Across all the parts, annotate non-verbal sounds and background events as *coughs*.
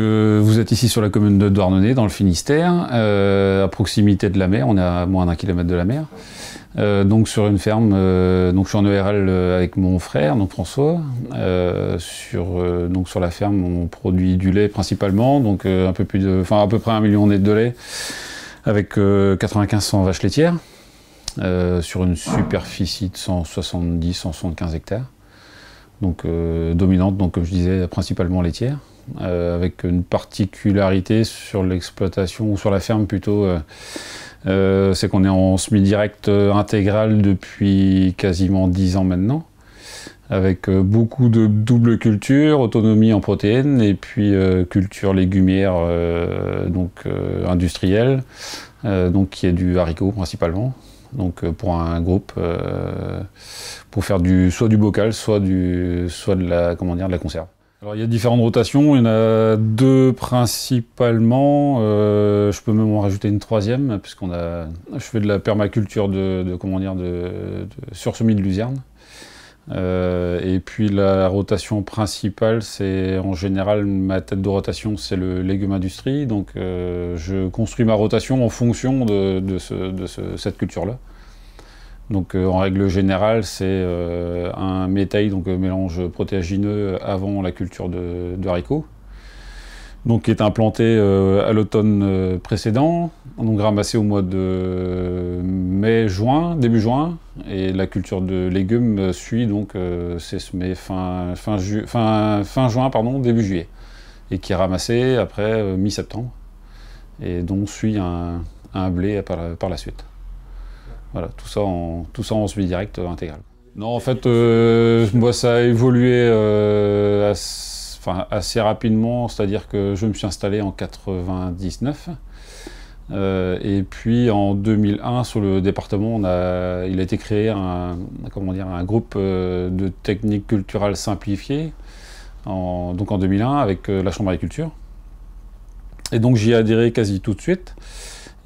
vous êtes ici sur la commune de Douarnenez, dans le Finistère, euh, à proximité de la mer, on est à moins d'un kilomètre de la mer. Euh, donc sur une ferme, euh, donc je suis en ERL avec mon frère, donc François. sur, donc sur la ferme, on produit du lait principalement, donc un peu plus de, enfin à peu près un million de lait, avec 9500 vaches laitières, sur une superficie de 170-175 hectares. Donc dominante, donc comme je disais, principalement laitière. Euh, avec une particularité sur l'exploitation, ou sur la ferme plutôt, euh, euh, c'est qu'on est en semi-direct intégral depuis quasiment dix ans maintenant, avec beaucoup de double culture, autonomie en protéines, et puis culture légumière, donc industrielle, donc qui est du haricot principalement, donc pour un groupe pour faire du soit du bocal soit du soit de la comment dire de la conserve alors, il y a différentes rotations, il y en a deux principalement, euh, je peux même en rajouter une troisième, puisqu'on a, je fais de la permaculture de, comment dire, de, de sur de luzerne. Euh, et puis la rotation principale, c'est en général ma tête de rotation, c'est le légume industrie. Donc euh, je construis ma rotation en fonction de, cette culture-là. Donc euh, en règle générale, c'est euh, un métail, donc euh, mélange protéagineux avant la culture de, haricots, donc qui est implanté à l'automne précédent, donc ramassé au mois de mai-juin, début juin, et la culture de légumes suit donc c'est semé fin, fin, juin, pardon, début juillet, et qui est ramassé après mi-septembre, et donc suit un, blé par la suite. Voilà, tout ça en, tout ça en suivi direct euh, intégral. Non, en fait, euh, moi, ça a évolué euh, assez, rapidement, c'est-à-dire que je me suis installé en 99. et puis en 2001, sur le département, il a été créé un, comment dire, un groupe de techniques culturelles simplifiées, donc en 2001, avec la Chambre d'agriculture. Et donc j'y ai adhéré quasi tout de suite.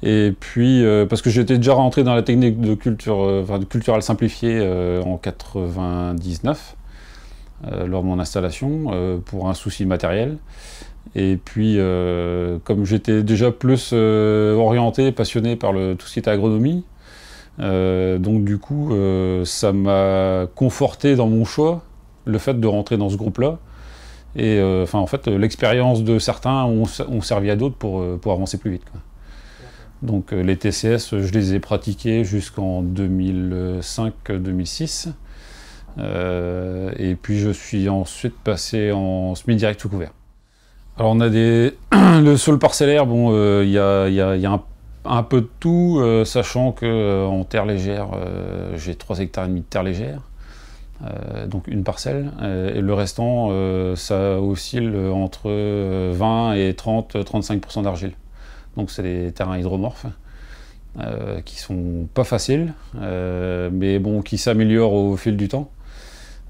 Et puis, euh, parce que j'étais déjà rentré dans la technique de culture, euh, culturelle simplifiée euh, en 99, lors de mon installation, pour un souci matériel. Et puis, comme j'étais déjà plus orienté, passionné par le, tout ce qui était agronomie, donc du coup, ça m'a conforté dans mon choix, le fait de rentrer dans ce groupe-là. Et enfin, en fait, l'expérience de certains ont, servi à d'autres pour, avancer plus vite. Donc euh, les TCS, je les ai pratiqués jusqu'en 2005-2006. Euh, et puis je suis ensuite passé en semi-direct sous couvert. Alors on a des... *clears throat* le sol parcellaire, bon, euh, il y, a, un, peu de tout, sachant que en terre légère, j'ai 3 hectares et demi de terre légère. donc une parcelle, et le restant, ça oscille entre 20 et 30-35% d'argile. Donc c'est des terrains hydromorphes euh, qui sont pas faciles, euh, mais bon, qui s'améliorent au fil du temps.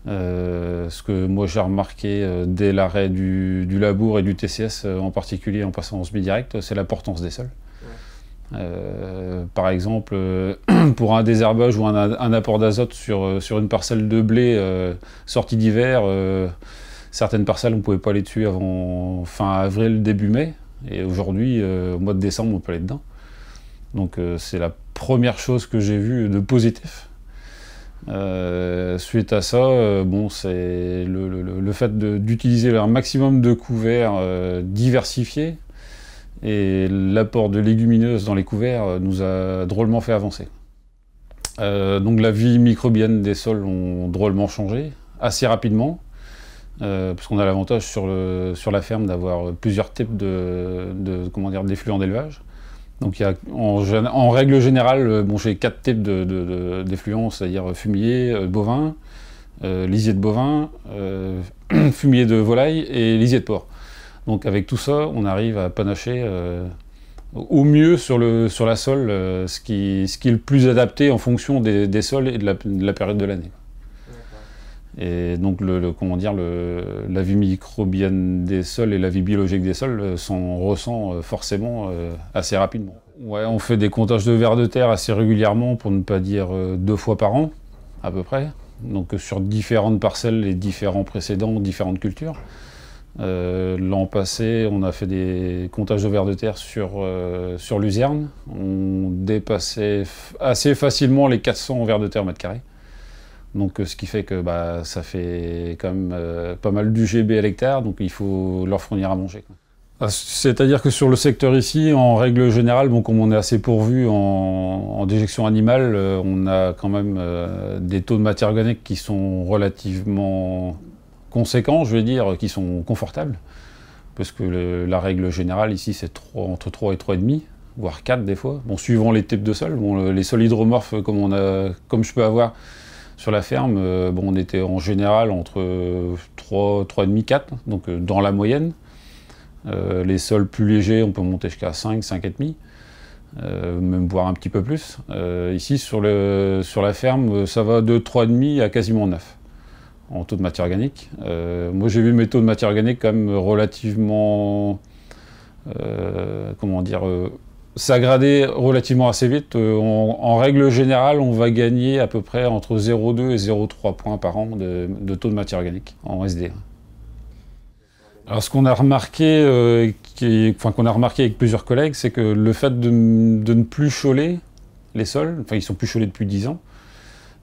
Euh, ce que moi j'ai remarqué euh, dès l'arrêt du, labour et du TCS en particulier en passant en semi-direct, c'est l'importance des sols. par exemple, *clears throat* pour un désherbage ou un, apport d'azote sur, une parcelle de blé sortie d'hiver, certaines parcelles, on ne pouvait pas les tuer avant fin avril, début mai. Et aujourd'hui, euh, au mois de décembre, on peut aller dedans. Donc euh, c'est la première chose que j'ai vue de positif. Euh, suite à ça, bon, c'est le, le, fait d'utiliser un maximum de couverts diversifiés et l'apport de légumineuses dans les couverts nous a drôlement fait avancer. donc la vie microbienne des sols ont drôlement changé assez rapidement. Euh, parce qu'on a l'avantage sur, la ferme d'avoir plusieurs types de, d'effluents d'élevage. Donc en, règle générale, euh, bon, j'ai quatre types d'effluents, c'est-à-dire euh, fumier, bovin, lisier de bovin, *clears throat* fumier de volaille et lisier de porc. Donc avec tout ça, on arrive à panacher au mieux sur, la sol ce, qui, est le plus adapté en fonction des, sols et de la période de l'année. Et donc, le, la vie microbienne des sols et la vie biologique des sols euh, s'en ressent euh, forcément euh, assez rapidement. on fait des comptages de vers de terre assez régulièrement, pour ne pas dire deux fois par an, à peu près. Donc, sur différentes parcelles les différents précédents, différentes cultures. L'an passé, on a fait des comptages de vers de terre sur, sur Luzerne. On dépassait assez facilement les 400 vers de terre mètre carré. Donc, euh, ce qui fait que bah, ça fait quand même euh, pas mal d'UGB à l'hectare, donc il faut leur fournir à manger. Ah, c'est-à-dire que sur le secteur ici, en règle générale, bon, comme on est assez pourvu en, déjection animale, euh, on a quand même des taux de matière organique qui sont relativement conséquents, je veux dire, qui sont confortables. Parce que la règle générale ici, c'est entre 3 et 3,5 voire 4 des fois. Bon, suivant les types de sols, bon, les sols hydromorphes comme, on a, comme je peux avoir, sur la ferme, euh, bon, on était en général entre 3, 3,5, 4, donc euh, dans la moyenne. Euh, les sols plus légers, on peut monter jusqu'à 5, 5,5. même voire un petit peu plus. ici, sur, le, sur, la ferme, ça va de 3,5 à quasiment 9 en taux de matière organique. moi, j'ai vu mes taux de matière organique quand même relativement, comment dire, ça relativement assez vite. Euh, en règle générale, on va gagner à peu près entre 0,2 et 0,3 points par an de, taux de matière organique en SD. Alors ce qu'on a remarqué, euh, enfin qu'on a remarqué avec plusieurs collègues, c'est que le fait de, ne plus choler les sols, enfin ils sont plus cholés depuis 10 ans,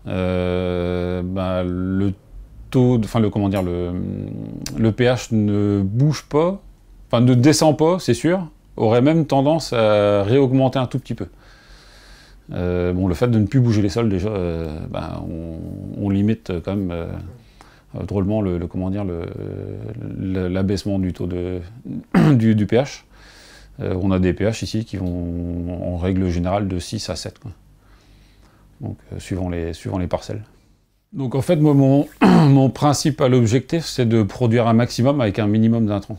euh, ben, le taux, le comment dire, le pH ne bouge pas, enfin ne descend pas, c'est sûr, aurait même tendance à réaugmenter un tout petit peu. Euh, bon, le fait de ne plus bouger les sols, déjà, euh, ben, on, limite quand même euh, drôlement le, comment dire, l'abaissement du taux de, *coughs* du, pH. on a des pH ici qui vont en règle générale de 6 à 7, Donc, suivant, les, suivant les parcelles. Donc en fait, mon, *coughs* mon principal objectif, c'est de produire un maximum avec un minimum d'intrants.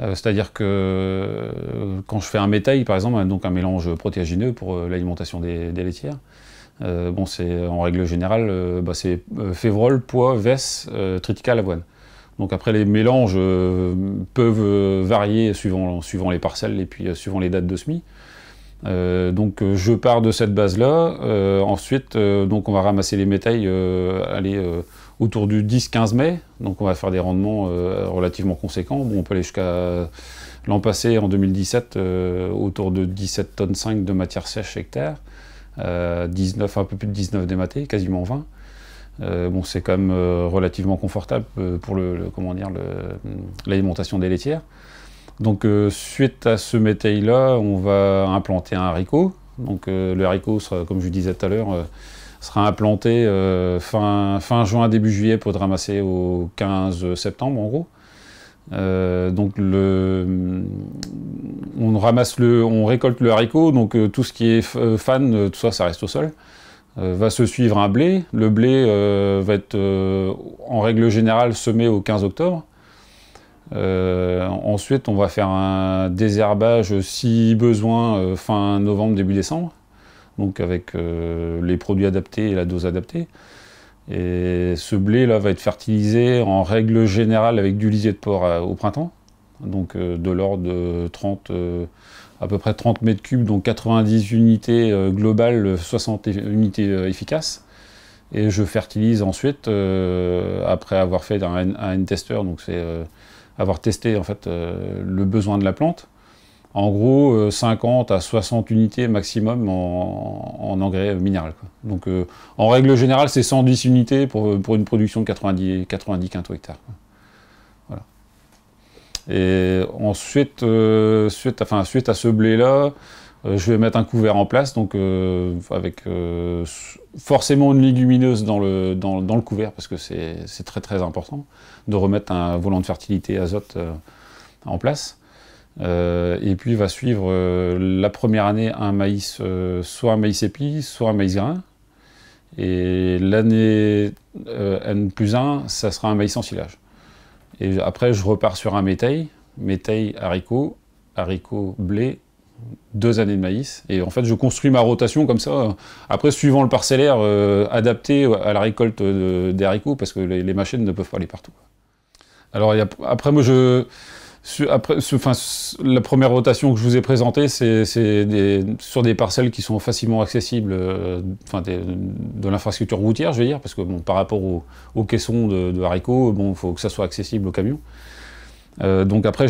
Euh, c'est-à-dire que euh, quand je fais un métail, par exemple, donc un mélange protéagineux pour euh, l'alimentation des, laitières, bon, c'est en règle générale, bah, c'est févrole, pois, vesse, triticale, avoine. Donc après, les mélanges peuvent varier suivant, suivant les parcelles et puis suivant les dates de semis. donc je pars de cette base-là. ensuite, donc on va ramasser les métailles, aller autour du 10-15 mai. Donc on va faire des rendements euh, relativement conséquents. Bon, on peut aller jusqu'à l'an passé, en 2017, euh, autour de 17 tonnes 5 de matière sèche hectare, 19, euh, un peu plus de 19 dématées, quasiment 20. bon, c'est quand même relativement confortable pour le, comment dire l'alimentation des laitières. Donc suite à ce métail là, on va implanter un haricot. Donc le haricot sera, comme je disais tout à l'heure, sera implanté euh, fin, fin juin, début juillet pour ramasser au 15 septembre en gros. Euh, donc le, on ramasse le, on récolte le haricot, donc euh, tout ce qui est fan, tout ça, ça reste au sol. va se suivre un blé. Le blé va être en règle générale semé au 15 octobre. ensuite, on va faire un désherbage si besoin fin novembre, début décembre donc avec euh, les produits adaptés et la dose adaptée. Et ce blé-là va être fertilisé en règle générale avec du lisier de porc euh, au printemps, donc euh, de l'ordre de 30, à peu près 30 mètres cubes, donc 90 unités globales, 60 unités efficaces. Et je fertilise ensuite, après avoir fait un, un tester, donc c'est avoir testé en fait le besoin de la plante en gros 50 euh, à 60 unités maximum en, engrais minéral. Donc euh, en règle générale, c'est 110 unités euh, pour, une production de 90, 90 quintaux hectares. Voilà. Et ensuite, suite, à ce blé-là, je vais mettre un couvert en place, donc avec forcément une légumineuse dans, dans le couvert, parce que c'est très très important de remettre un volant de fertilité azote en place. Euh, et puis va suivre euh, la première année un maïs, euh, soit un maïs épi, soit un maïs grain. Et l'année N plus 1, ça sera un maïs en silage. Et après, je repars sur un méteil, méteil, haricot, haricot, blé, deux années de maïs. Et en fait, je construis ma rotation comme ça. Après, suivant le parcellaire, adapté à la récolte des haricots, parce que les, machines ne peuvent pas aller partout. Alors, après, moi, je après, la première rotation que je vous ai présentée, c'est sur des parcelles qui sont facilement accessibles, euh, de l'infrastructure routière, je veux dire, parce que bon, par rapport aux au caissons de, de, haricots, bon, il faut que ça soit accessible au camion. Euh, donc après,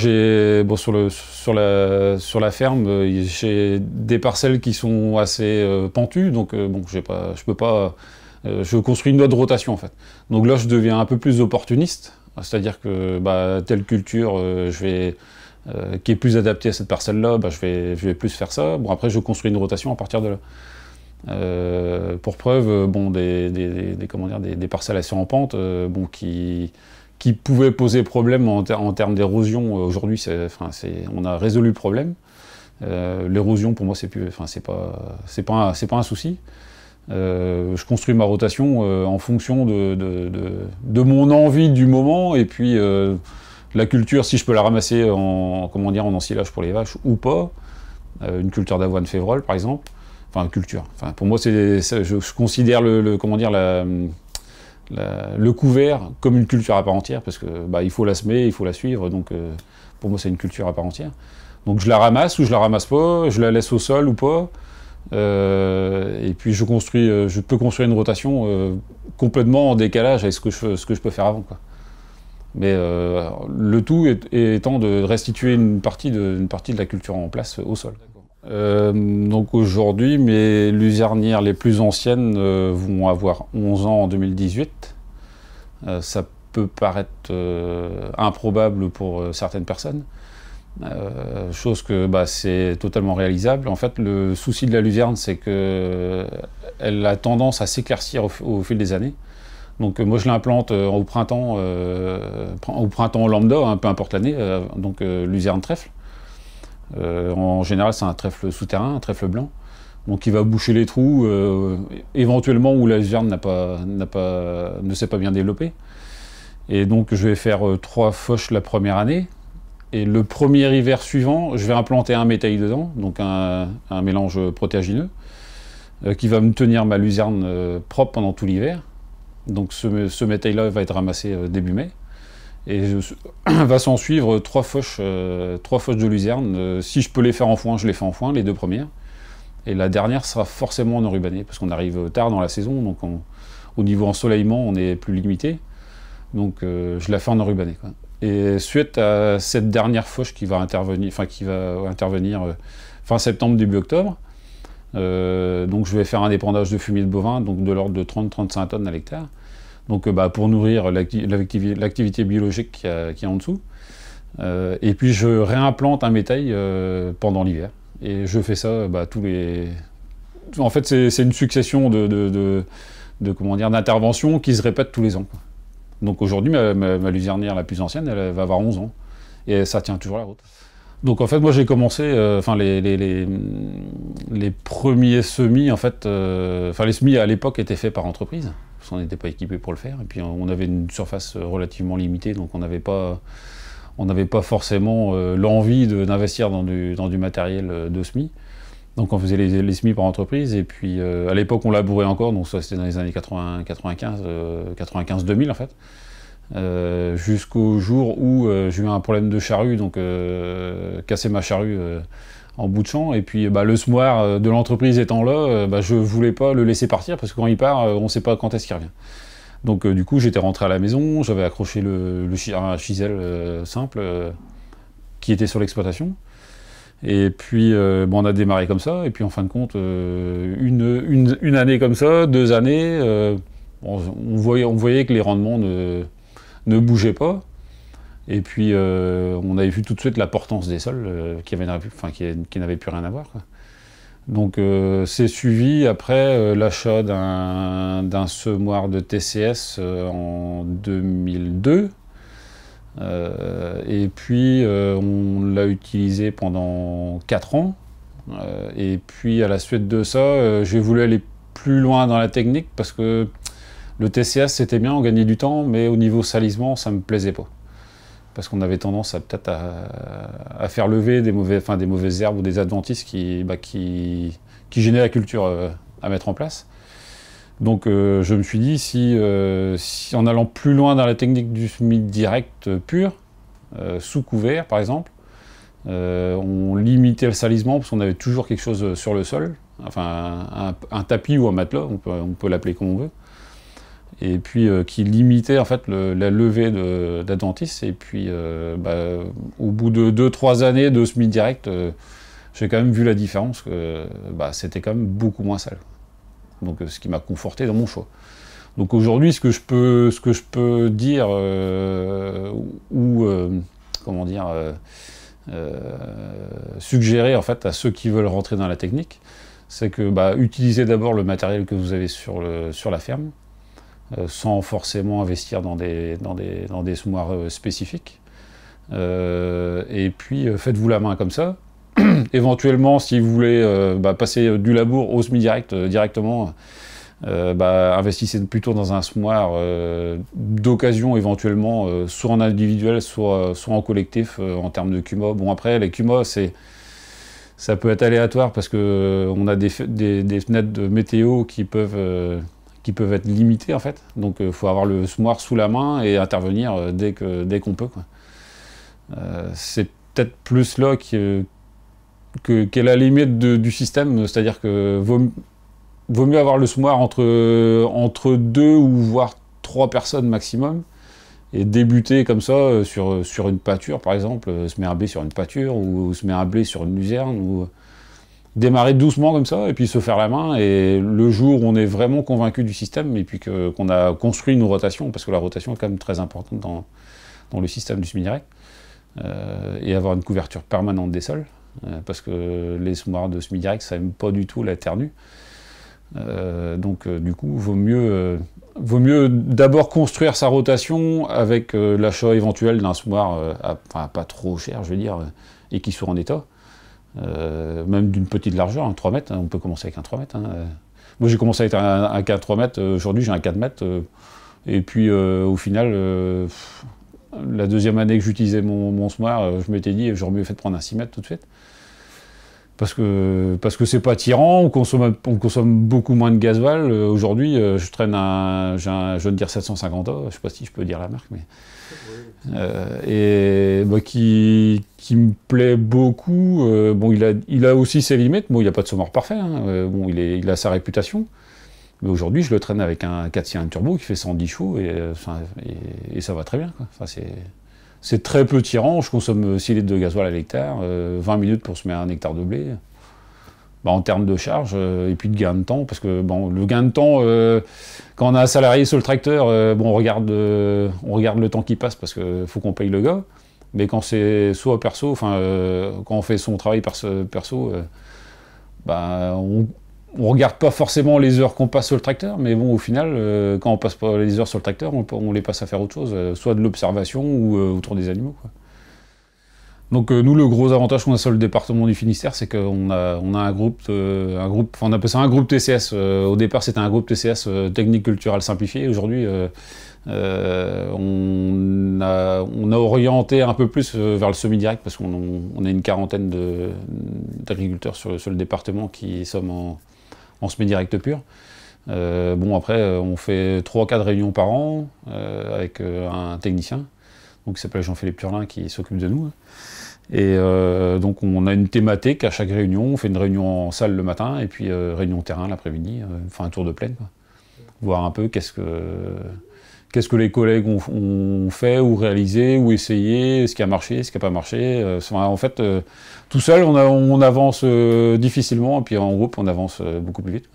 bon, sur, le, sur, la, sur la ferme, euh, j'ai des parcelles qui sont assez pentues, donc bon, pas, je peux pas, je construis une autre rotation en fait. Donc là, je deviens un peu plus opportuniste c'est-à-dire que bah, telle culture, euh, euh, qui est plus adaptée à cette parcelle-là, bah, je, vais, plus faire ça. Bon, après, je construis une rotation à partir de là. Euh, pour preuve, des, parcelles assez rampantes bon, qui, pouvaient poser problème en, termes d'érosion. Aujourd'hui, on a résolu le problème. L'érosion, pour moi, c'est pas, pas un souci. Euh, je construis ma rotation euh, en fonction de, mon envie du moment et puis euh, la culture, si je peux la ramasser en, comment dire, en ensilage pour les vaches ou pas. une culture d'avoine févrole, par exemple. Enfin, culture. pour moi, c'est, je, considère le, comment dire, le couvert comme une culture à part entière parce que bah, il faut la semer, il faut la suivre. Donc, pour moi, c'est une culture à part entière. Donc, je la ramasse ou je la ramasse pas, je la laisse au sol ou pas. Euh, et puis euh, je peux construire une rotation euh, complètement en décalage avec ce que je, peux faire avant. Mais le tout étant de restituer une partie de, partie de la culture en place au sol. donc aujourd'hui, mes luzernières les plus anciennes vont avoir 11 ans en 2018. ça peut paraître improbable pour certaines personnes. Euh, chose que bah, c'est totalement réalisable. En fait, le souci de la luzerne, c'est que euh, elle a tendance à s'éclaircir au, fil des années. Donc euh, moi, je l'implante au printemps, au printemps lambda, hein, peu importe l'année, donc luzerne trèfle. en général, c'est un trèfle souterrain, un trèfle blanc. Donc il va boucher les trous, éventuellement où la luzerne pas, pas, ne s'est pas bien développée. Et donc je vais faire trois fauches la première année, et le premier hiver suivant, je vais implanter un métail dedans, donc un, mélange protéagineux, euh, qui va me tenir ma luzerne euh, propre pendant tout l'hiver. Donc ce, ce métail-là va être ramassé euh, début mai. Et *clears throat* va s'en suivre trois foches, trois de luzerne. si je peux les faire en foin, je les fais en foin, les deux premières. Et la dernière sera forcément en rubanée, parce qu'on arrive tard dans la saison, donc au niveau ensoleillement, on est plus limité. Donc je la fais en rubanée. Et suite à cette dernière fauche qui va intervenir, enfin qui va intervenir euh, fin septembre, début octobre, euh, donc je vais faire un dépendage de fumier de bovin, donc de l'ordre de 30-35 tonnes à l'hectare, donc euh, bah, pour nourrir l'activité biologique qui est en dessous. et puis je réimplante un métail pendant l'hiver. Et je fais ça bah, tous les. En fait, c'est une succession de, comment dire d'interventions qui se répètent tous les ans. Donc aujourd'hui, ma, ma, la plus ancienne, elle, va avoir 11 ans. Et ça tient toujours la route. Donc en fait, moi j'ai commencé, euh, enfin les, les, premiers semis, en fait, euh, enfin les semis à l'époque étaient faits par entreprise, parce qu'on n'était pas équipé pour le faire. Et puis on avait une surface euh, relativement limitée, donc on n'avait pas, on n'avait pas forcément l'envie d'investir dans du, dans du matériel de semis. Donc on faisait les, les semis par entreprise, et puis euh, à l'époque on labourait encore, donc ça c'était dans les années 80, 95, 95 2000 en fait, euh, jusqu'au jour où euh, j'ai eu un problème de charrue, donc casser ma charrue en bout de champ, et puis bah, le semoir de l'entreprise étant là, je bah, je voulais pas le laisser partir, parce que quand il part, on ne sait pas quand est-ce qu'il revient. Donc du coup j'étais rentré à la maison, j'avais accroché le, un chisel simple qui était sur l'exploitation, et puis, euh, on a démarré comme ça. Et puis, en fin de compte, euh, une, année comme ça, deux années, euh, on, voyait, que les rendements ne, bougeaient pas. Et puis, on avait vu tout de suite la portance des sols qui, n'avait plus rien à voir. Donc, c'est suivi après l'achat d'un semoir de TCS en 2002. Euh, et puis euh, on l'a utilisé pendant 4 ans. Euh, et puis à la suite de ça, j'ai voulu aller plus loin dans la technique parce que le TCS c'était bien, on gagnait du temps, mais au niveau salissement, ça me plaisait pas. Parce qu'on avait tendance à peut-être à, faire lever des, mauvais, enfin, des mauvaises herbes ou des adventices qui, bah, qui, qui gênaient la culture à mettre en place. Donc euh, je me suis dit, euh, si, en allant plus loin dans la technique du Smith direct euh, pur, sous couvert par exemple, on limitait le salissement parce qu'on avait toujours quelque chose sur le sol, enfin un, tapis ou un matelas, on peut, l'appeler comme on veut, et puis qui limitait en fait la levée d'Adventis, Et puis bah, au bout de 2-3 années de semi direct, j'ai quand même vu la différence que bah, c'était quand même beaucoup moins sale. Euh, ce qui m'a conforté dans mon choix. Donc aujourd'hui, ce que je peux, ce que je peux dire euh, ou euh, comment dire suggérer en fait à ceux qui veulent rentrer dans la technique, c'est que bah, utilisez d'abord le matériel que vous avez sur, le, sur la ferme, sans forcément investir dans des, dans des, dans des spécifiques. et puis faites-vous la main comme ça. *clears throat* éventuellement, si vous voulez euh, bah, passer euh, du labour au semi-direct euh, directement, bah, investissez plutôt dans un semoir d'occasion, éventuellement, soit en individuel, soit, soit en collectif en termes de CUMA. Bon, après, les CUMA, c'est ça peut être aléatoire parce que on a des, des, fenêtres de météo qui peuvent, qui peuvent être limitées en fait. Donc il faut avoir le semoir sous la main et intervenir dès qu'on dès qu'on peut. C'est peut-être plus là que, que, la limite du système, c'est-à-dire que vaut, mieux avoir le smoir entre, deux ou voire trois personnes maximum, et débuter comme ça euh, sur, une pâture, par exemple, euh, se mettre un blé sur une pâture, ou, se mettre un blé sur une luzerne, ou euh, démarrer doucement comme ça, et puis se faire la main, et le jour où on est vraiment convaincu du système, et puis qu'on a construit une rotation, parce que la rotation est quand même très importante dans, le système du semi-direct, et avoir une couverture permanente des sols, euh, parce que les sous de semi-direct, ça n'aime pas du tout la terre nue. Euh, donc euh, du coup, vaut mieux, mieux d'abord construire sa rotation avec l'achat éventuel d'un sous pas trop cher, je veux dire, et qui soit en état. même d'une petite largeur, un 3 mètres, hein, on peut commencer avec un 3 mètres. Hein. Moi j'ai commencé avec un, 4 mètres, aujourd'hui j'ai un 4 mètres. et puis au final, la deuxième année que j'utilisais mon, mon je m'étais dit j'aurais mieux fait de prendre un 6 mètres tout de suite parce que parce que c'est pas tyran, on consomme, beaucoup moins de gasoil. Euh, aujourd'hui, euh, je traîne un, je veux dire 750 je sais pas si je peux dire la marque, mais euh, et bah, qui, me plaît beaucoup. bon, il a aussi ses limites. Bon, il n'y a pas de sommeur parfait. Hein, bon, il est a sa réputation. Mais aujourd'hui, je le traîne avec un 4 cylindres turbo qui fait 110 chevaux et, ça va très bien. C'est très peu tirant. Je consomme 6 litres de gasoil à l'hectare, 20 euh, minutes pour semer un hectare de blé. Bah, en termes de charge euh, et puis de gain de temps. Parce que bon, le gain de temps, euh, quand on a un salarié sur le tracteur, bon, on, regarde, on regarde le temps qui passe parce qu'il faut qu'on paye le gars. Mais quand c'est soit perso, enfin, quand on fait son travail perso, perso bah, on, on regarde pas forcément les heures qu'on passe sur le tracteur, mais bon, au final, euh, quand on passe pas les heures sur le tracteur, on, les passe à faire autre chose, euh, soit de l'observation ou euh, autour des animaux. Donc nous, le gros avantage qu'on a sur le département du Finistère, c'est qu'on a, on a un groupe, un groupe, on appelle ça un groupe TCS. au départ, c'était un groupe TCS technique culturelle Simplifiée. Aujourd'hui, on a, orienté un peu plus vers le semi-direct parce qu'on a une quarantaine d'agriculteurs sur, sur le département qui sommes en se met direct pur. Euh, bon, après, euh, on fait 3-4 réunions par an euh, avec un technicien, donc qui s'appelle Jean-Philippe Turlin, qui s'occupe de nous. Hein. Et donc, on a une thématique à chaque réunion. On fait une réunion en salle le matin et puis réunion terrain l'après-midi, enfin un tour de plaine, quoi. voir un peu qu'est-ce que Qu'est-ce que les collègues ont, fait ou réalisé ou essayé Ce qui a marché, ce qui n'a pas marché. Euh, en fait, euh, tout seul, on, avance euh, difficilement et puis en groupe, on avance beaucoup plus vite.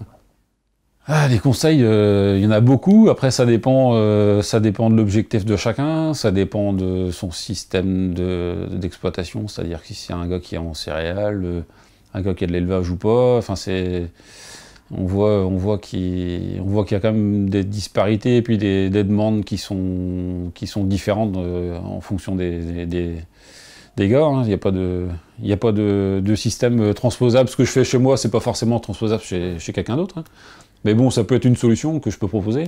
Ah, les conseils, il y en a beaucoup. Après, ça dépend, ça dépend de l'objectif de chacun, ça dépend de son système d'exploitation, c'est-à-dire si c'est un gars qui est en céréales, un gars qui a de l'élevage ou pas. Enfin, c'est on voit, on voit qu'il y a quand même des disparités et puis des, demandes qui sont, qui sont différentes euh, en fonction des, des, gars. Hein. Il n'y a pas, de, a pas de, système euh, transposable. Ce que je fais chez moi, c'est pas forcément transposable chez, quelqu'un d'autre. Hein. Mais bon, ça peut être une solution que je peux proposer.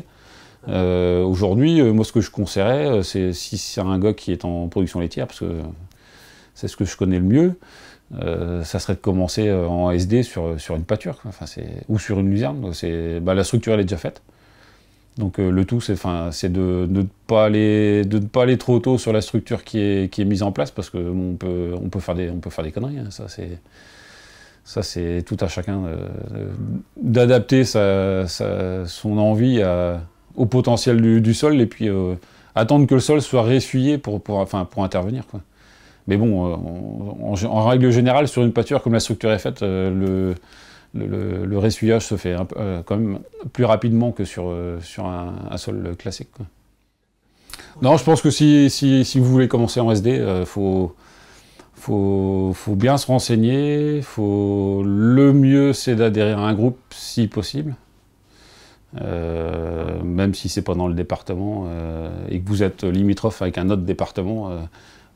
Euh, aujourd'hui, moi, ce que je conseillerais, c'est si c'est un gars qui est en production laitière, parce que c'est ce que je connais le mieux, euh, ça serait de commencer euh, en SD sur, sur une pâture, ou sur une luzerne. Bah, la structure, elle est déjà faite. Donc euh, le tout, c'est de, de ne pas, aller, de pas aller trop tôt sur la structure qui est, qui est mise en place, parce qu'on peut, on peut, faire des, on peut faire des conneries. Hein. ça, c'est... Ça, c'est tout à chacun d'adapter son envie au potentiel du, sol et puis attendre que le sol soit réessuyé pour, pour, enfin, pour intervenir. Quoi. Mais bon, euh, en, règle générale, sur une pâture comme la structure est faite, euh, le, le, ressuyage se fait euh, quand même plus rapidement que sur, un, sol classique. Non, je pense que si, vous voulez commencer en SD, il faut, bien se renseigner. le mieux, c'est d'adhérer à un groupe si possible. même si c'est pas dans le département et que vous êtes limitrophe avec un autre département,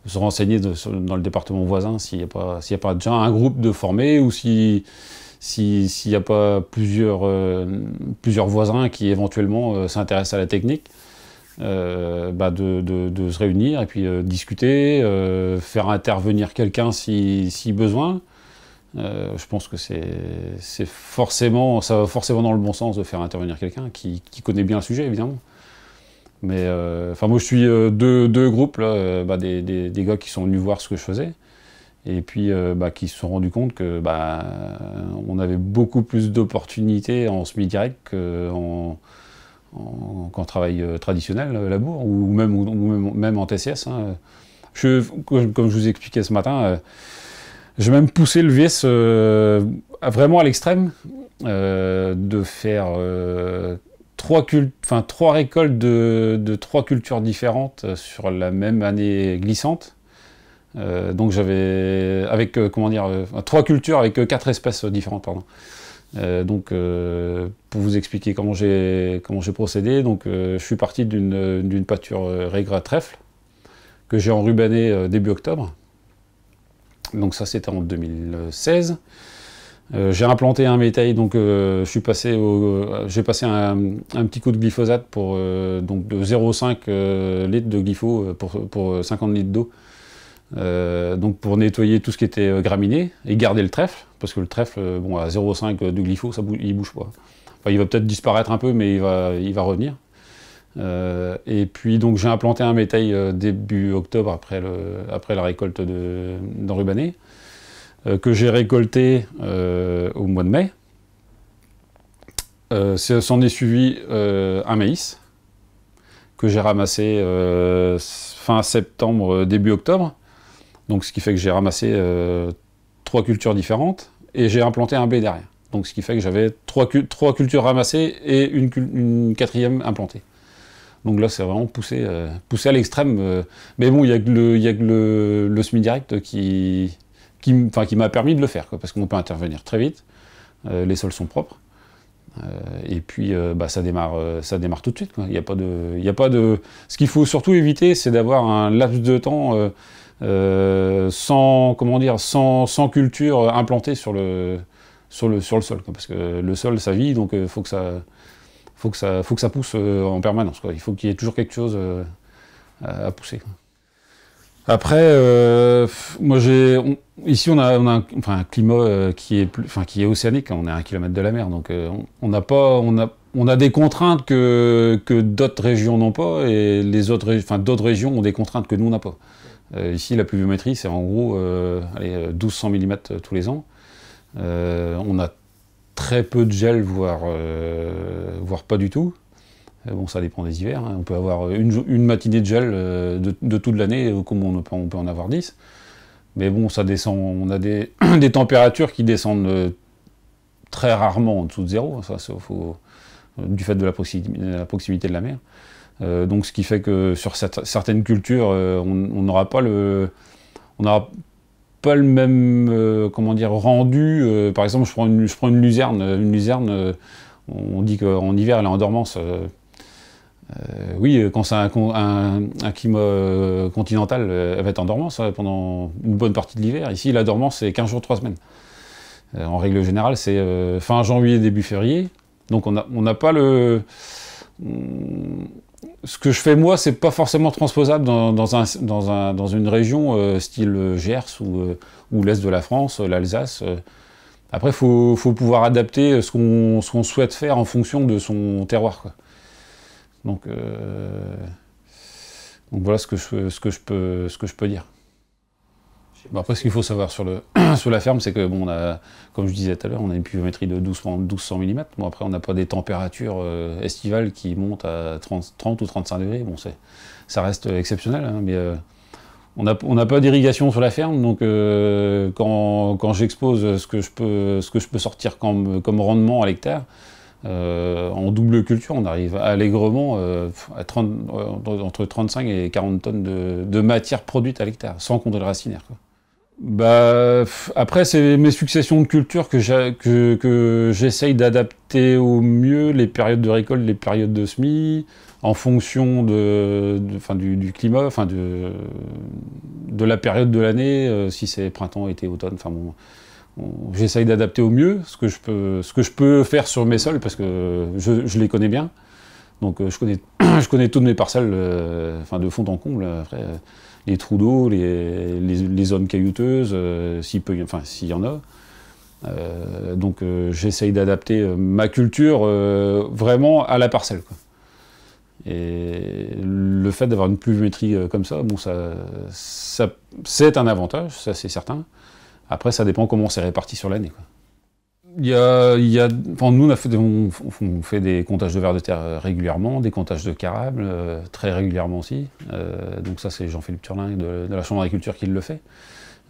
se renseigner dans le département voisin s'il n'y a, pas, a pas déjà un groupe de formés ou s'il si, s'il n'y a pas plusieurs, euh, plusieurs voisins qui éventuellement euh, s'intéressent à la technique, euh, bah de, se réunir et puis discuter, faire intervenir quelqu'un si, besoin. je pense que c'est forcément, ça va forcément dans le bon sens de faire intervenir quelqu'un qui, qui, connaît bien le sujet, évidemment. Mais euh, enfin, moi, je suis euh, deux, groupes, euh, bah, des, gars qui sont venus voir ce que je faisais et puis bah, qui se sont rendus compte que bah, on avait beaucoup plus d'opportunités en semi-direct qu'en travail traditionnel labour ou même, même, en TCS. Hein. comme je vous expliquais ce matin, j'ai même poussé le VS vraiment à l'extrême de faire trois, récoltes de, trois cultures différentes euh, sur la même année glissante. Euh, donc j'avais avec euh, comment dire trois cultures avec quatre espèces différentes pardon. donc pour vous expliquer comment j'ai comment j'ai procédé, donc je suis parti d'une pâture régra trèfle que j'ai enrubanée début octobre. Donc ça c'était en 2016. Euh, j'ai implanté un métail, donc euh, euh, j'ai passé un, petit coup de glyphosate pour de 0,5 litres de glypho pour, 50 litres d'eau. donc pour nettoyer tout ce qui était graminé et garder le trèfle, parce que le trèfle, bon, à 0,5 de glypho, ça ne il bouge pas. il va peut-être disparaître un peu, mais il va, il va revenir. et puis donc j'ai implanté un métail début octobre après, après la récolte d'enrubané. Euh, que j'ai récolté euh, au mois de mai. Euh, S'en est suivi un maïs que j'ai ramassé fin septembre, début octobre. Donc ce qui fait que j'ai ramassé trois cultures différentes et j'ai implanté un blé derrière. Donc ce qui fait que j'avais trois, trois, cultures ramassées et une, quatrième implantée. Donc là c'est vraiment poussé, poussé à l'extrême. mais bon, il n'y a que le, le semi-direct qui, qui, m'a permis de le faire, parce qu'on peut intervenir très vite, euh, les sols sont propres, euh, et puis euh, bah, ça, démarre, ça démarre tout de suite. y a pas de, y a pas de... Ce qu'il faut surtout éviter, c'est d'avoir un laps de temps sans, comment dire, sans, culture implantée sur le, sur le, sur le sol, parce que le sol, ça vit, donc il faut que ça faut que ça, faut que ça pousse en permanence. Il faut qu'il y ait toujours quelque chose à pousser. Après, euh, moi j'ai, ici on a, un, enfin, un, climat euh, qui est, plus, enfin, qui est océanique. Hein. On est à un kilomètre de la mer, donc euh, on n'a pas, on a, on a des contraintes que, que d'autres régions n'ont pas, et les autres, enfin d'autres régions ont des contraintes que nous on n'a pas. ici, la pluviométrie, c'est en gros 1200 mm tous les ans. on a très peu de gel, voire, voire pas du tout. Euh, bon, ça dépend des hivers. Hein. On peut avoir une, matinée de gel euh, de, toute l'année, comme on peut, on, peut en avoir dix, Mais bon, ça descend. On a des, *coughs* températures qui descendent euh, très rarement en dessous de zéro. Hein. Ça, du fait de la, proximité, de la mer. donc, ce qui fait que sur certaines cultures, on n'aura pas le, on pas même, comment dire, rendu. par exemple, je prends une, je prends une luzerne, une luzerne on dit qu'en hiver, elle est en dormance. Euh, oui, euh, quand c'est un, un, climat euh, continental, elle va être en dormance hein, pendant une bonne partie de l'hiver. Ici, la dormance, c'est 15 jours, 3 semaines. en règle générale, c'est fin janvier, début février. Donc, on n'a pas le. Mm, ce que je fais moi, c'est pas forcément transposable dans, une région style Gers ou, ou l'Est de la France, l'Alsace. Après, il faut, pouvoir adapter ce qu'on souhaite faire en fonction de son terroir. Quoi. Euh, donc, voilà ce que, je, peux, dire. après, ce qu'il faut savoir sur, le, *clears throat* sur la ferme, c'est que, comme je disais tout à l'heure, on a une pluviométrie de 1200, mm. Bon, après, on n'a pas des températures euh, estivales qui montent à 30, ou 35 degrés. Bon, ça reste exceptionnel, hein, mais euh, on n'a pas d'irrigation sur la ferme. Donc, quand, j'expose ce, que je peux, sortir comme rendement à l'hectare, euh, en double culture, on arrive allègrement euh, à euh, entre 35 et 40 tonnes de, matière produite à l'hectare, sans compter le racinaire. Bah, après, c'est mes successions de cultures que j'essaye d'adapter au mieux les périodes de récolte, les périodes de semis, en fonction du, climat, de, la période de l'année, si c'est printemps, été, automne, j'essaye d'adapter au mieux ce que, je peux, ce que je peux faire sur mes sols parce que je, les connais bien. Donc euh, je, connais, *clears throat* je connais toutes mes parcelles euh, enfin, de fond en comble. Euh, les trous d'eau, les, les, zones caillouteuses, s'il enfin, y en a. donc j'essaye d'adapter ma culture vraiment à la parcelle. Et le fait d'avoir une pluviométrie comme ça, bon, ça, ça c'est un avantage, ça c'est certain. Après, ça dépend comment c'est réparti sur l'année. Il y a, il nous, on, fait, des comptages de vers de terre régulièrement, des comptages de carabes euh, très régulièrement aussi. Euh, donc ça, c'est Jean-Philippe Turlin de, la Chambre d'agriculture qui le fait.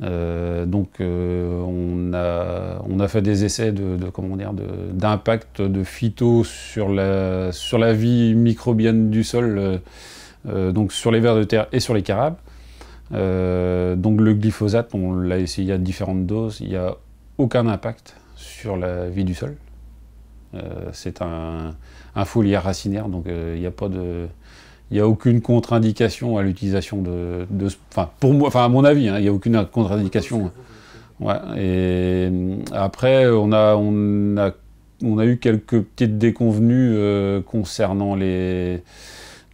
Euh, donc on a, on, a, fait des essais de, comment dire d'impact de, phyto sur la, sur la vie microbienne du sol, donc sur les vers de terre et sur les carabes. Euh, donc le glyphosate, on l'a essayé à différentes doses, il n'y a aucun impact sur la vie du sol. Euh, c'est un, un foliaire racinaire, donc euh, il n'y a a aucune contre-indication à l'utilisation de, Enfin, pour moi, enfin à mon avis, hein, il n'y a aucune contre-indication. et après, on a, a, on a eu quelques petites déconvenues concernant les,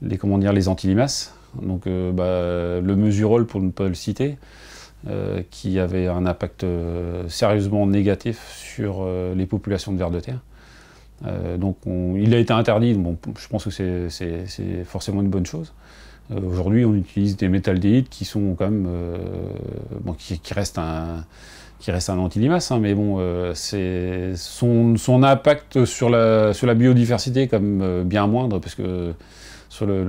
les, comment dire, les antilimaces donc euh, bah, le mesurol pour ne pas le citer, euh, qui avait un impact euh, sérieusement négatif sur les populations de vers de terre. donc il a été interdit, bon, je pense que c'est forcément une bonne chose. Aujourd'hui, on utilise des métaldéhydes qui sont quand même, qui, restent un, qui reste un antilimace, hein, mais bon, son, son, impact sur la, sur la biodiversité est quand même bien moindre parce que sur le,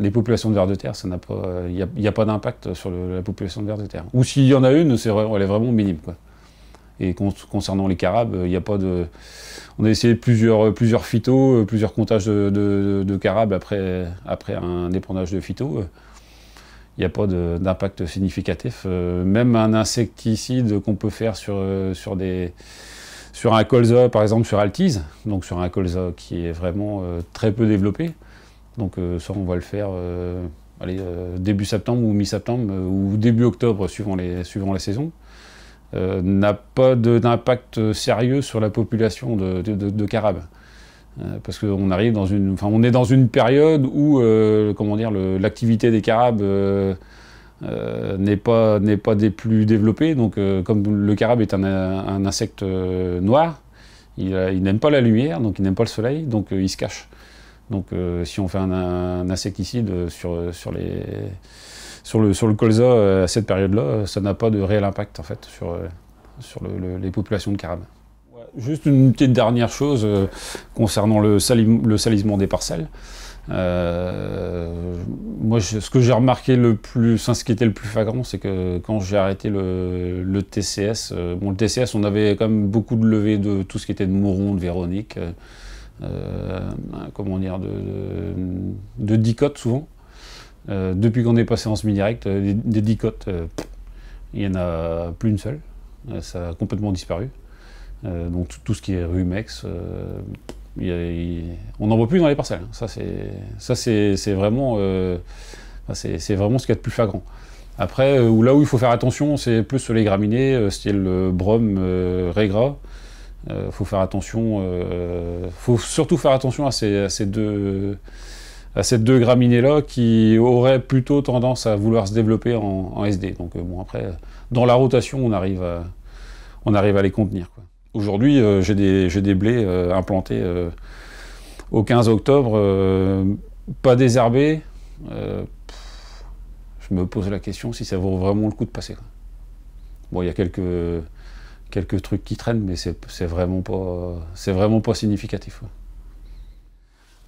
les populations de vers de terre, ça n'a pas, il euh, n'y a, a, pas d'impact sur la population de vers de terre. Ou s'il y en a une, c'est elle est vraiment minime. Quoi. Et concernant les carabes, il euh, n'y a pas de, on a essayé plusieurs, euh, plusieurs phytos, plusieurs comptages de, carabes après, après un épandage de phytos. Il n'y a pas d'impact significatif. même un insecticide qu'on peut faire sur, sur des sur un colza, par exemple sur Altise, donc sur un colza qui est vraiment très peu développé, donc euh, ça, on va le faire euh, euh, début septembre ou mi-septembre ou début octobre, suivant, suivant la saison. n'a pas d'impact sérieux sur la population de, carabes parce qu'on arrive dans une, enfin, on est dans une période où, comment dire, l'activité des carabes n'est pas des plus développées. Donc, comme le carabe est un, insecte noir, il, il n'aime pas la lumière, donc il n'aime pas le soleil, donc il se cache. Donc euh, si on fait un, insecticide sur, sur le, sur le colza euh, à cette période-là, euh, ça n'a pas de réel impact en fait sur, sur les populations de carabes. juste une petite dernière chose concernant le, salissement des parcelles. moi, ce que j'ai remarqué le plus, ce qui était le plus flagrant, c'est que quand j'ai arrêté le, TCS, le TCS, on avait quand même beaucoup de levées de tout ce qui était de Moron, de Véronique. Euh, comment dire, de, de, de dicotes souvent. Euh, depuis qu'on est passé en semi-direct, euh, des, dicotes, il n'y en a plus une seule. ça a complètement disparu. donc tout, ce qui est rumex, on n'en voit plus dans les parcelles. Hein. Ça, c'est vraiment, c'est vraiment ce qu'il y a de plus flagrant. Après, là où il faut faire attention, c'est plus sur les graminées, style brom, régras, euh, faut faire attention. Euh, faut surtout faire attention à ces, deux à deux graminées-là qui auraient plutôt tendance à vouloir se développer en, SD. Donc euh, bon après, dans la rotation, on arrive à, on arrive à les contenir. Aujourd'hui, euh, j'ai des, des, blés implantés au 15 octobre, pas désherbés. je me pose la question si ça vaut vraiment le coup de passer. Bon, il y a quelques quelques trucs qui traînent, mais c'est vraiment, pas, vraiment pas significatif.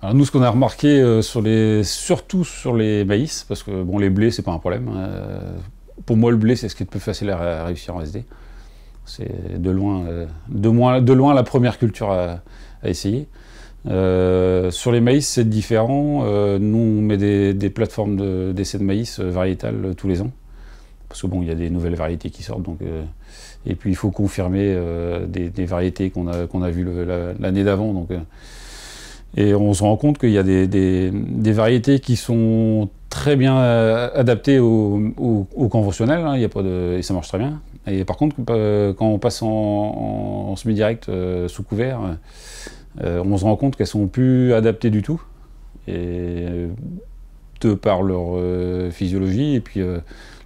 Alors nous, ce qu'on a remarqué, euh, sur les, surtout sur les maïs, parce que bon, les blés, c'est pas un problème. Hein, euh, pour moi, le blé, c'est ce qui est le plus facile à, réussir en SD. C'est de loin, euh, de, loin la première culture à, essayer. sur les maïs, c'est différent. nous, on met des, plateformes d'essais de, maïs variétales tous les ans. Parce que bon, il y a des nouvelles variétés qui sortent, donc et puis il faut confirmer euh, des, variétés qu'on a, qu'on a vues l'année d'avant. Euh. et on se rend compte qu'il y a des, variétés qui sont très bien euh, adaptées au, conventionnel, hein, y a pas de, et ça marche très bien. Et par contre, quand on passe en, semi-direct sous couvert, on se rend compte qu'elles sont plus adaptées du tout. Et de par leur physiologie et puis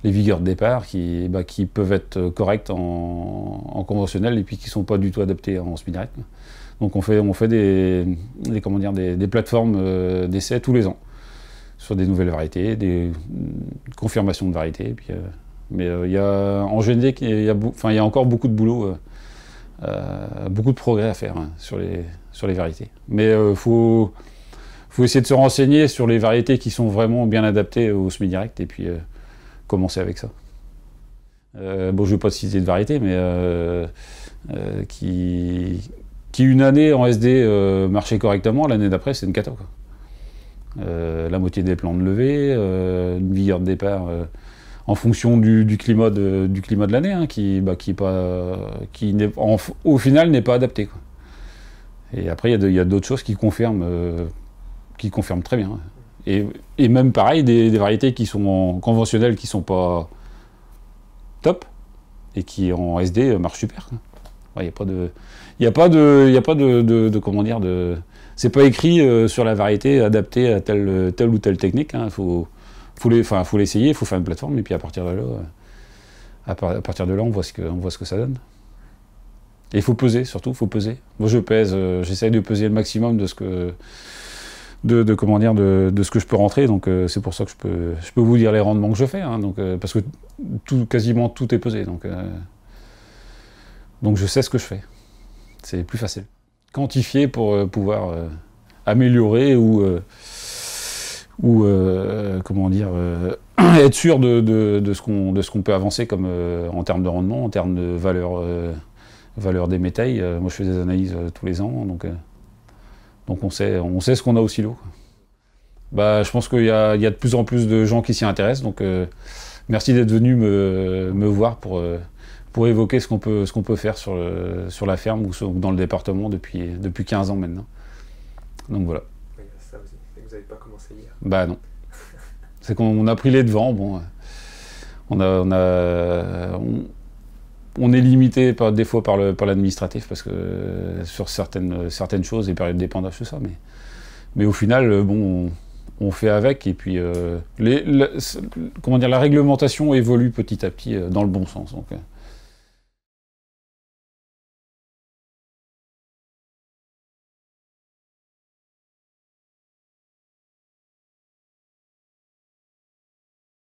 les vigueurs de départ qui, bah, qui peuvent être correctes en, conventionnel et puis qui ne sont pas du tout adaptées en semi direct. Donc on fait, on fait des, comment dire, des, des plateformes euh, d'essais tous les ans sur des nouvelles variétés, des confirmations de variétés. puis, euh, mais euh, il y a, en génétique, il y, y, a encore beaucoup de boulot, beaucoup de progrès à faire hein, sur, les, sur les variétés. Mais il faut, faut essayer de se renseigner sur les variétés qui sont vraiment bien adaptées au semi-direct. Et puis, commencer avec ça. Euh, bon, je ne vais pas citer de variété, mais euh, euh, qui, une année en SD marchait correctement, l'année d'après, c'est une cata. la moitié des plans de levée, une vigueur de départ en fonction du, climat de, du climat de l'année, hein, qui, bah, pas, qui au final n'est pas adapté. Et après, il y a d'autres choses qui confirment, qui confirment très bien. Hein. Et, même pareil, des, variétés qui sont conventionnelles, qui sont pas top, et qui en SD marchent super. Il n'y a pas de... Il a pas de... a pas de, comment dire de... C'est pas écrit euh, sur la variété adaptée à telle, telle ou telle technique. Il hein. faut, faut l'essayer, il faut faire une plateforme, et puis à partir de là, euh, à, partir de là on, voit ce que, voit ce que ça donne. Et il faut peser, surtout, il faut peser. Moi, je pèse, euh, j'essaye de peser le maximum de ce que, de, comment dire, de, ce que je peux rentrer. Donc euh, c'est pour ça que je peux, je peux vous dire les rendements que je fais, hein. donc, euh, parce que tout, quasiment tout est pesé. Donc, euh, donc je sais ce que je fais. C'est plus facile. Quantifier pour pouvoir améliorer ou, ou comment dire, *coughs* être sûr de, de ce qu'on peut avancer comme, en termes de rendement, en termes de valeur, valeur des métailles. moi je fais des analyses tous les ans. donc donc on sait, on sait ce qu'on a au silo. Bah, je pense qu'il y, a de plus en plus de gens qui s'y intéressent. Donc euh, merci d'être venu me, voir pour, euh, pour évoquer ce qu'on peut, peut, faire sur, le, sur, la ferme ou, dans le département depuis, depuis 15 ans maintenant. Donc voilà. Vous n'avez pas commencé hier Bah non. C'est qu'on a pris les devants. Bon, euh, on a, on a on est limité par fois, par l'administratif, parce que sur certaines, choses, les périodes dépendent de ça. Mais, mais au final, euh, bon, on, fait avec. Et puis, euh, la, comment dire, la réglementation évolue petit à petit euh, dans le bon sens.